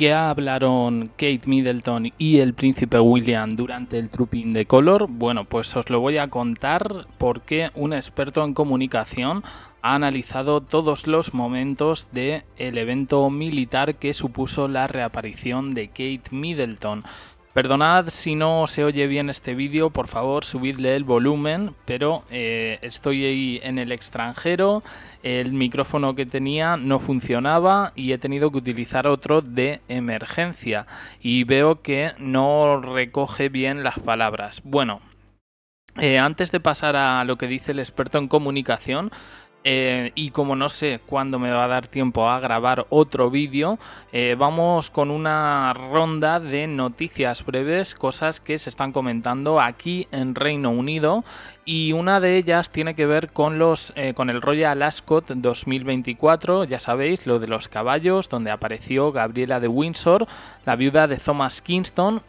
¿Qué hablaron Kate Middleton y el príncipe William durante el Trooping de Color? Bueno, pues os lo voy a contar porque un experto en comunicación ha analizado todos los momentos del evento militar que supuso la reaparición de Kate Middleton. Perdonad si no se oye bien este vídeo, por favor subidle el volumen, pero eh, estoy ahí en el extranjero, el micrófono que tenía no funcionaba y he tenido que utilizar otro de emergencia y veo que no recoge bien las palabras. Bueno, eh, antes de pasar a lo que dice el experto en comunicación, eh, y como no sé cuándo me va a dar tiempo a grabar otro vídeo, eh, vamos con una ronda de noticias breves, cosas que se están comentando aquí en Reino Unido y una de ellas tiene que ver con los eh, con el Royal Ascot 2024, ya sabéis, lo de los caballos donde apareció Gabriela de Windsor, la viuda de Thomas Kingston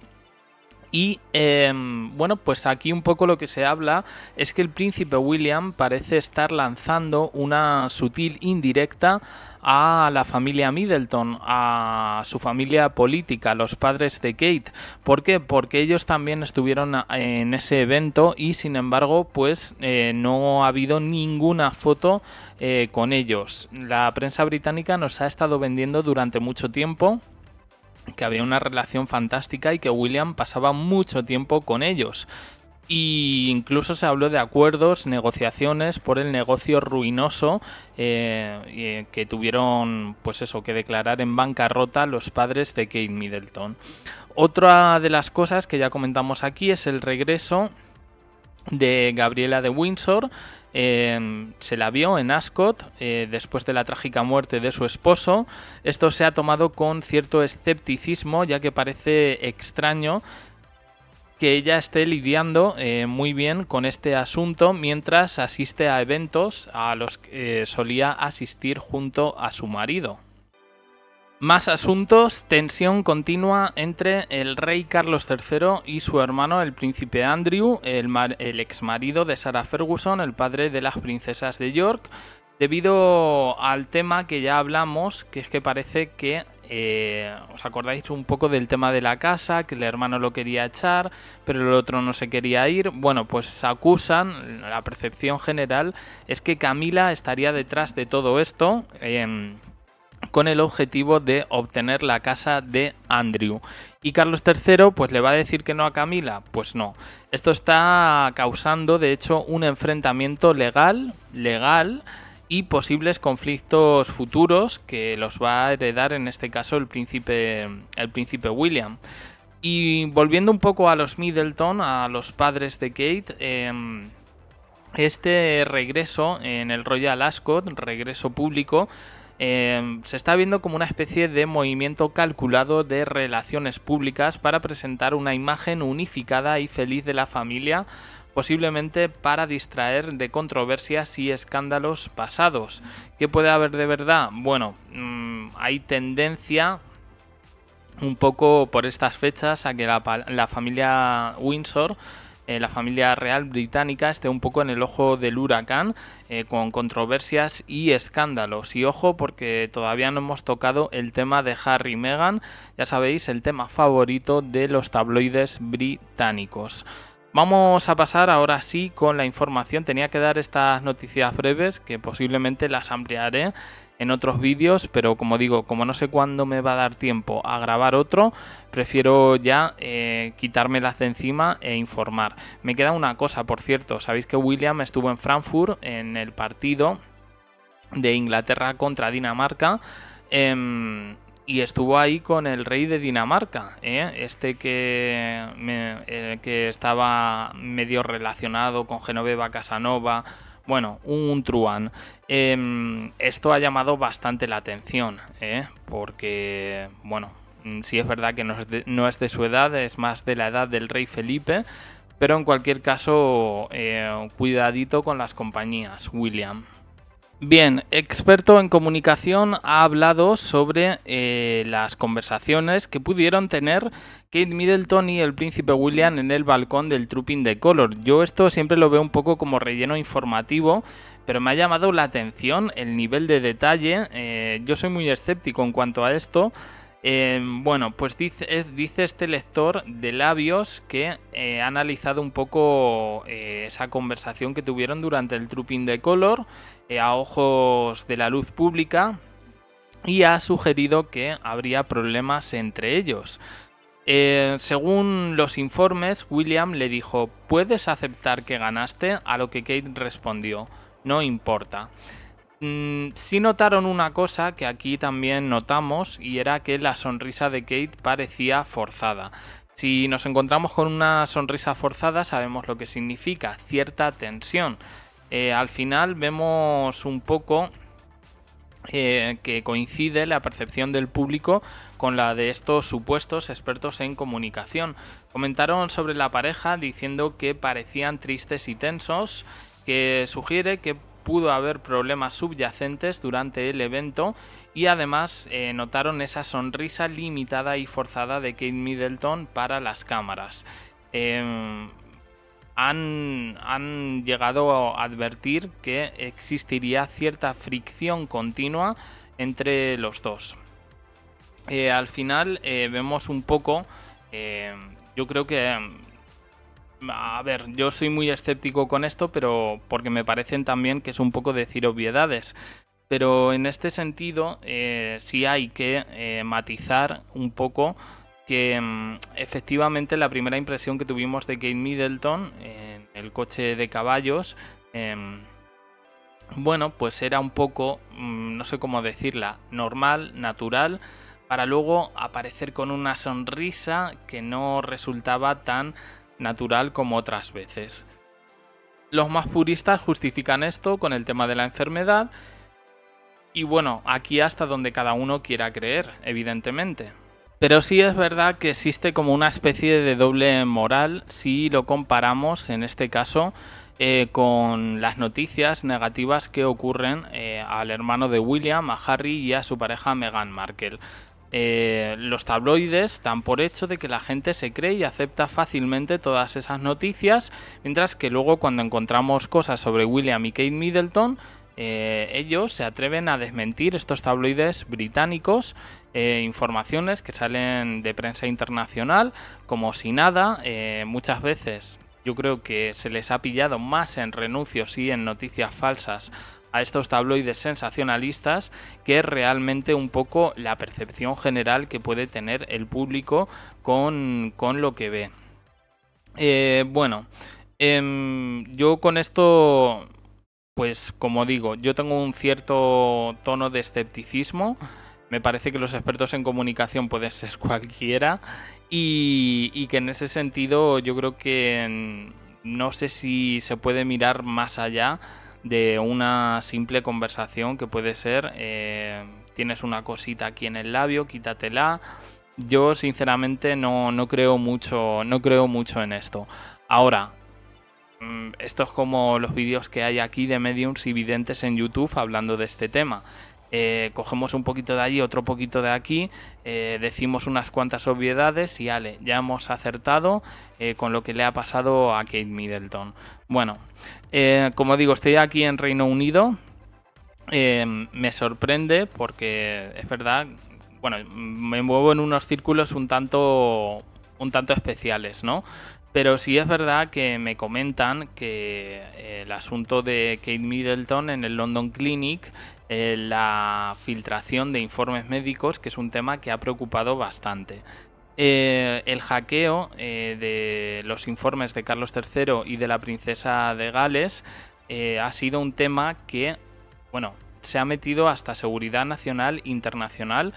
y em, bueno, pues aquí un poco lo que se habla es que el príncipe William parece estar lanzando una sutil indirecta a la familia Middleton, a su familia política, los padres de Kate. ¿Por qué? Porque ellos también estuvieron en ese evento y sin embargo pues eh, no ha habido ninguna foto eh, con ellos. La prensa británica nos ha estado vendiendo durante mucho tiempo que había una relación fantástica y que William pasaba mucho tiempo con ellos. Y incluso se habló de acuerdos, negociaciones por el negocio ruinoso eh, eh, que tuvieron, pues eso, que declarar en bancarrota los padres de Kate Middleton. Otra de las cosas que ya comentamos aquí es el regreso de Gabriela de Windsor. Em, se la vio en Ascot eh, después de la trágica muerte de su esposo. Esto se ha tomado con cierto escepticismo ya que parece extraño que ella esté lidiando eh, muy bien con este asunto mientras asiste a eventos a los que eh, solía asistir junto a su marido. Más asuntos, tensión continua entre el rey Carlos III y su hermano el príncipe Andrew, el, ex marido de Sarah Ferguson, el padre de las princesas de York, debido al tema que ya hablamos, que es que parece que eh, os acordáis un poco del tema de la casa, que el hermano lo quería echar, pero el otro no se quería ir. Bueno, pues se acusan, la percepción general es que Camila estaría detrás de todo esto. Em, con el objetivo de obtener la casa de Andrew. Y Carlos III, pues le va a decir que no a Camila, pues no. Esto está causando, de hecho, un enfrentamiento legal, legal y posibles conflictos futuros que los va a heredar en este caso el príncipe, el príncipe William. Y volviendo un poco a los Middleton, a los padres de Kate, em, este regreso en el Royal Ascot, regreso público, Em, se está viendo como una especie de movimiento calculado de relaciones públicas para presentar una imagen unificada y feliz de la familia, posiblemente para distraer de controversias y escándalos pasados. ¿Qué puede haber de verdad? Bueno, mm, hay tendencia un poco por estas fechas a que la familia Windsor eh, la familia real británica esté un poco en el ojo del huracán, eh, con controversias y escándalos. Y ojo, porque todavía no hemos tocado el tema de Harry y Meghan, ya sabéis, el tema favorito de los tabloides británicos. Vamos a pasar ahora sí con la información. Tenía que dar estas noticias breves que posiblemente las ampliaré en otros vídeos, pero como digo, como no sé cuándo me va a dar tiempo a grabar otro, prefiero ya eh, quitarme las de encima e informar. Me queda una cosa, por cierto, sabéis que William estuvo en Frankfurt en el partido de Inglaterra contra Dinamarca. Em, y estuvo ahí con el rey de Dinamarca, ¿eh? este que, eh, que estaba medio relacionado con Genoveva Casanova, bueno, un truán. Em, esto ha llamado bastante la atención, ¿eh? porque, bueno, mm, sí es verdad que no es, de, su edad, es más de la edad del rey Felipe, pero en cualquier caso, eh, cuidadito con las compañías, William. Bien, experto en comunicación ha hablado sobre eh, las conversaciones que pudieron tener Kate Middleton y el príncipe William en el balcón del Trooping de Color. Yo esto siempre lo veo un poco como relleno informativo, pero me ha llamado la atención el nivel de detalle. Eh, yo soy muy escéptico en cuanto a esto. Eh, bueno, pues dice, este lector de labios que ha analizado un poco esa conversación que tuvieron durante el Trooping de Color eh, a ojos de la luz pública y ha sugerido que habría problemas entre ellos. Eh, según los informes, William le dijo, ¿puedes aceptar que ganaste? A lo que Kate respondió, no importa. Si mm, sí notaron una cosa que aquí también notamos y era que la sonrisa de Kate parecía forzada. Si nos encontramos con una sonrisa forzada sabemos lo que significa, cierta tensión. Eh, al final vemos un poco eh, que coincide la percepción del público con la de estos supuestos expertos en comunicación. Comentaron sobre la pareja diciendo que parecían tristes y tensos, que sugiere que pudo haber problemas subyacentes durante el evento y además eh, notaron esa sonrisa limitada y forzada de Kate Middleton para las cámaras. Em, han, llegado a advertir que existiría cierta fricción continua entre los dos. Eh, al final eh, vemos un poco, eh, yo creo que, mm, a ver, yo soy muy escéptico con esto, pero porque me parecen también que es un poco decir obviedades. Pero en este sentido, sí hay que matizar un poco que mm, efectivamente la primera impresión que tuvimos de Kate Middleton en el coche de caballos, em, bueno, pues era un poco, mm, no sé cómo decirla, normal, natural, para luego aparecer con una sonrisa que no resultaba tan natural como otras veces. Los más puristas justifican esto con el tema de la enfermedad y bueno, aquí hasta donde cada uno quiera creer, evidentemente. Pero sí es verdad que existe como una especie de doble moral si lo comparamos en este caso eh, con las noticias negativas que ocurren eh, al hermano de William, a Harry y a su pareja Meghan Markle. Eh, los tabloides dan por hecho de que la gente se cree y acepta fácilmente todas esas noticias, mientras que luego cuando encontramos cosas sobre William y Kate Middleton, eh, ellos se atreven a desmentir estos tabloides británicos, eh, informaciones que salen de prensa internacional, como si nada, eh, muchas veces yo creo que se les ha pillado más en renuncios y en noticias falsas a estos tabloides sensacionalistas que realmente un poco la percepción general que puede tener el público con, lo que ve. bueno, em, yo con esto pues como digo, yo tengo un cierto tono de escepticismo. Me parece que los expertos en comunicación pueden ser cualquiera y, que en ese sentido yo creo que mm, no sé si se puede mirar más allá de una simple conversación que puede ser eh, tienes una cosita aquí en el labio, quítatela. Yo sinceramente no, no creo mucho, no creo mucho en esto. Ahora, Mm, esto es como los vídeos que hay aquí de mediums y videntes en YouTube hablando de este tema. Eh, cogemos un poquito de allí, otro poquito de aquí, eh, decimos unas cuantas obviedades y ale, ya hemos acertado eh, con lo que le ha pasado a Kate Middleton. Bueno, como digo, estoy aquí en Reino Unido. me sorprende porque es verdad, bueno, me muevo en unos círculos un tanto, un tanto especiales, ¿no? Pero sí es verdad que me comentan que eh, el asunto de Kate Middleton en el London Clinic, eh, la filtración de informes médicos, que es un tema que ha preocupado bastante. Eh, el hackeo de los informes de Carlos III y de la princesa de Gales ha sido un tema que, bueno, se ha metido hasta seguridad nacional, internacional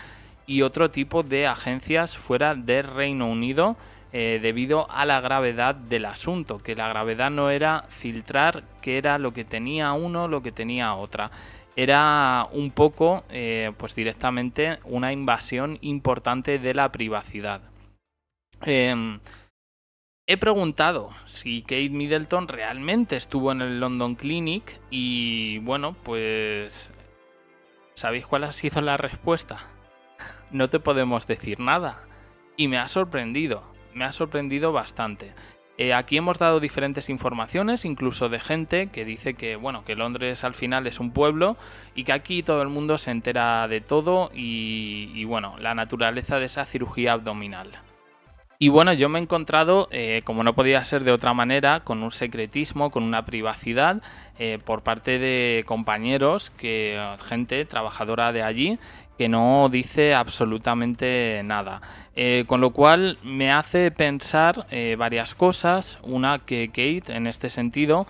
y otro tipo de agencias fuera del Reino Unido eh, debido a la gravedad del asunto, que la gravedad no era filtrar qué era lo que tenía uno, lo que tenía otra. Era un poco, eh, pues directamente, una invasión importante de la privacidad. Em, he preguntado si Kate Middleton realmente estuvo en el London Clinic y bueno, pues... ¿Sabéis cuál ha sido la respuesta? No te podemos decir nada. Y me ha sorprendido me ha sorprendido bastante. Eh, aquí hemos dado diferentes informaciones, incluso de gente que dice que, bueno, que Londres al final es un pueblo y que aquí todo el mundo se entera de todo y, y bueno, la naturaleza de esa cirugía abdominal. Y bueno, yo me he encontrado, eh, como no podía ser de otra manera, con un secretismo, con una privacidad eh, por parte de compañeros, que gente trabajadora de allí, que no dice absolutamente nada. Eh, con lo cual me hace pensar varias cosas. Una que Kate, en este sentido,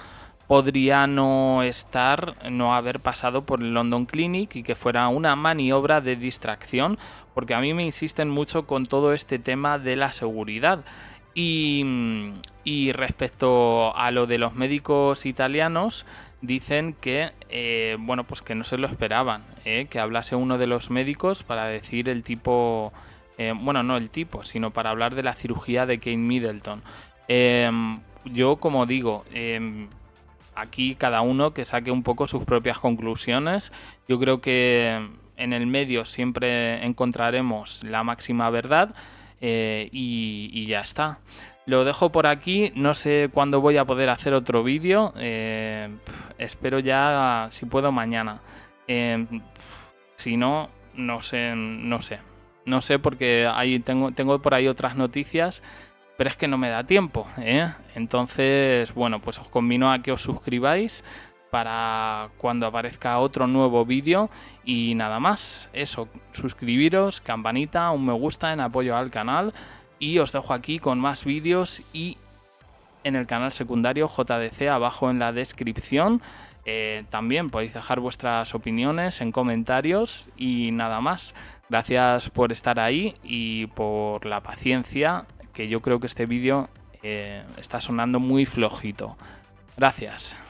podría no estar, no haber pasado por el London Clinic y que fuera una maniobra de distracción, porque a mí me insisten mucho con todo este tema de la seguridad. Y, mm, respecto a lo de los médicos italianos, dicen que, eh, bueno, pues que no se lo esperaban, eh, que hablase uno de los médicos para decir el tipo, eh, bueno, no el tipo, sino para hablar de la cirugía de Kane Middleton. Em, yo, como digo, em, aquí cada uno que saque un poco sus propias conclusiones. Yo creo que en el medio siempre encontraremos la máxima verdad eh, y, ya está. Lo dejo por aquí, no sé cuándo voy a poder hacer otro vídeo, eh, espero ya si puedo mañana. Em, si no, no sé, no sé. No sé porque ahí tengo, tengo por ahí otras noticias pero es que no me da tiempo. ¿eh? Entonces, bueno, pues os convino a que os suscribáis para cuando aparezca otro nuevo vídeo y nada más. Eso, suscribiros, campanita, un me gusta en apoyo al canal y os dejo aquí con más vídeos y en el canal secundario JDC abajo en la descripción. Eh, también podéis dejar vuestras opiniones en comentarios y nada más. Gracias por estar ahí y por la paciencia que yo creo que este vídeo eh, está sonando muy flojito. Gracias.